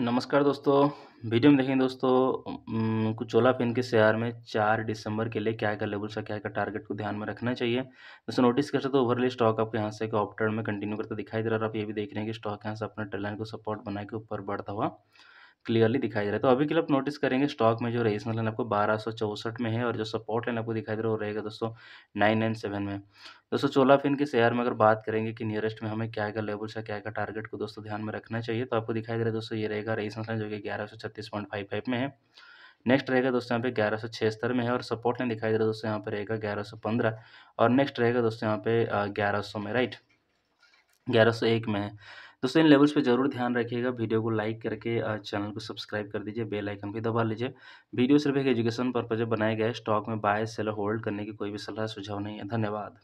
नमस्कार दोस्तों वीडियो में देखेंगे दोस्तों कुचोला फिन के शेयर में चार दिसंबर के लिए क्या क्या लेवल से क्या क्या टारगेट को ध्यान में रखना चाहिए दोस्तों नोटिस कर सकते तो ओवरली स्टॉक आपके यहाँ से एक ऑप्टर में कंटिन्यू करता दिखाई दे रहा है आप ये भी देख रहे हैं कि स्टॉक यहाँ से अपना ट्रेलाइन को सपोर्ट बना के ऊपर बढ़ता हुआ क्लियरली दिखाई दे रहा है तो अभी के लिए आप नोटिस करेंगे स्टॉक में जो रेजिस्टेंस लाइन मतलब आपको बारह सौ चौसठ में है और जो सपोर्ट लाइन आपको दिखाई दे रहा है वो रहेगा दोस्तों नाइन नाइन सेवन में दोस्तों चोला फिन के शेयर में अगर बात करेंगे कि नियरेस्ट में हमें क्या क्या लेवल है क्या क्या टारगेट को दोस्तों ध्यान में रखना चाहिए तो आपको दिखाई दे रहा है दोस्तों ये रहेगा रेजिस्टेंस लाइन जो कि ग्यारह सौ छत्तीस पॉइंट फाइव फाइव में है नेक्स्ट रहेगा दोस्तों यहाँ पे ग्यारह सौ छिहत्तर में है और सपोर्ट लाइन दिखाई दे रहा है दोस्तों यहाँ पे रहेगा ग्यारह सौ पंद्रह और नेक्स्ट रहेगा दोस्तों यहाँ पे ग्यारह सौ में राइट ग्यारह सौ एक में है दोस्तों इन लेवल्स पे जरूर ध्यान रखिएगा वीडियो को लाइक करके चैनल को सब्सक्राइब कर दीजिए बेल आइकन भी दबा लीजिए वीडियो सिर्फ एक एजुकेशन पर्पज बनाया गया है स्टॉक में बाय सेल होल्ड करने की कोई भी सलाह सुझाव नहीं है धन्यवाद